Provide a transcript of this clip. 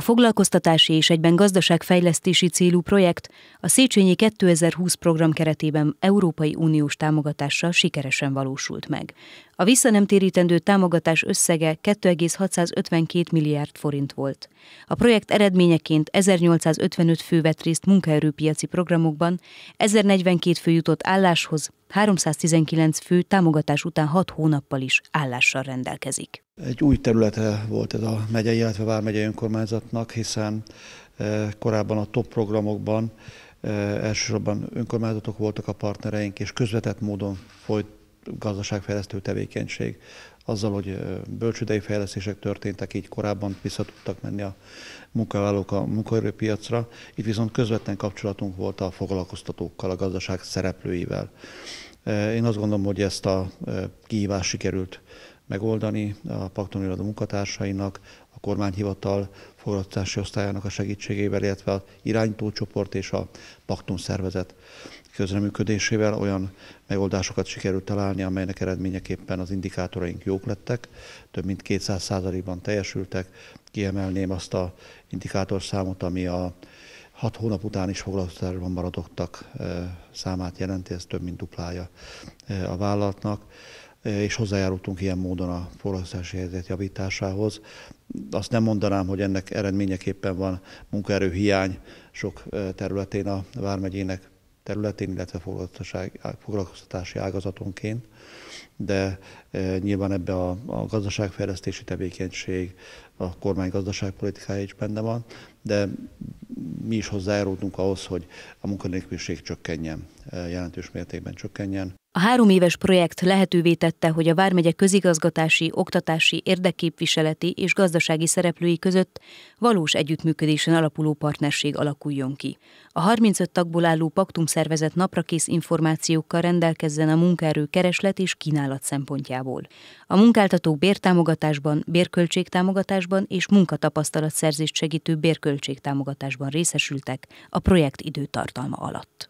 A foglalkoztatási és egyben gazdaságfejlesztési célú projekt a Széchenyi 2020 program keretében Európai Uniós támogatással sikeresen valósult meg. A visszanemtérítendő támogatás összege 2,652 milliárd forint volt. A projekt eredményeként 1855 fő vett részt munkaerőpiaci programokban, 1042 fő jutott álláshoz, 319 fő támogatás után 6 hónappal is állással rendelkezik. Egy új területe volt ez a megyei illetve vármegyei önkormányzatnak, hiszen eh, korábban a top programokban eh, elsősorban önkormányzatok voltak a partnereink, és közvetett módon folyt gazdaságfejlesztő tevékenység. Azzal, hogy eh, bölcsődei fejlesztések történtek, így korábban vissza tudtak menni a munkavállalók a munkaerőpiacra, itt viszont közvetlen kapcsolatunk volt a foglalkoztatókkal, a gazdaság szereplőivel. Én azt gondolom, hogy ezt a kihívást sikerült megoldani a pakton iroda munkatársainak, a kormányhivatal foglalkozási osztályának a segítségével, illetve az iránytócsoport és a paktum szervezet közreműködésével olyan megoldásokat sikerült találni, amelynek eredményeképpen az indikátoraink jók lettek, több mint 200%-ban teljesültek. Kiemelném azt a indikátorszámot, ami a hat hónap után is foglalkoztatásban maradottak számát jelenti, ez több mint duplája a vállalatnak és hozzájárultunk ilyen módon a forrasztási helyzet javításához. Azt nem mondanám, hogy ennek eredményeképpen van munkaerő hiány sok területén a Vármegyének területén, illetve foglalkoztatási ágazatonként, de nyilván ebbe a, a gazdaságfejlesztési tevékenység, a kormány gazdaságpolitikája is benne van, de mi is hozzájárultunk ahhoz, hogy a munkanélküliség csökkenjen, jelentős mértékben csökkenjen. A három éves projekt lehetővé tette, hogy a Vármegye közigazgatási, oktatási, érdekképviseleti és gazdasági szereplői között valós együttműködésen alapuló partnerség alakuljon ki. A 35 tagból álló paktum szervezet naprakész információkkal rendelkezzen a munkaerő kereslet és kínálat szempontjából. A munkáltatók bértámogatásban, bérköltségtámogatásban és munkatapasztalatszerzést segítő bérköltségtámogatásban részesültek a projekt időtartalma alatt.